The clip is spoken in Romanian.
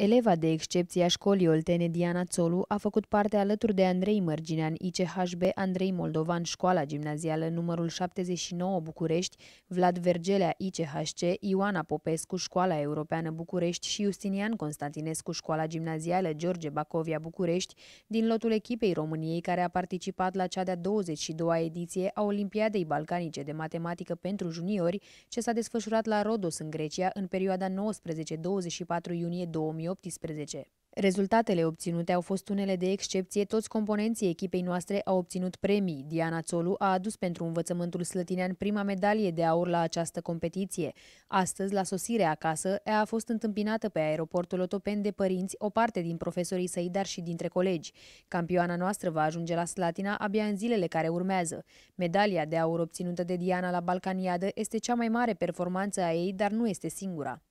Eleva de excepție a școlii oltene Diana Țolu a făcut parte alături de Andrei Mărginean, ICHB Andrei Moldovan, școala gimnazială numărul 79 București, Vlad Vergelea, ICHC, Ioana Popescu, școala europeană București și Justinian Constantinescu, școala gimnazială George Bacovia București, din lotul echipei României care a participat la cea de-a 22-a ediție a Olimpiadei Balcanice de Matematică pentru juniori, ce s-a desfășurat la Rodos în Grecia în perioada 19-24 iunie 2000 2018. Rezultatele obținute au fost unele de excepție, toți componenții echipei noastre au obținut premii. Diana Țolu a adus pentru învățământul slătinean prima medalie de aur la această competiție. Astăzi, la sosire acasă, ea a fost întâmpinată pe aeroportul Otopen de părinți, o parte din profesorii săi, dar și dintre colegi. Campioana noastră va ajunge la Slatina abia în zilele care urmează. Medalia de aur obținută de Diana la Balcaniadă este cea mai mare performanță a ei, dar nu este singura.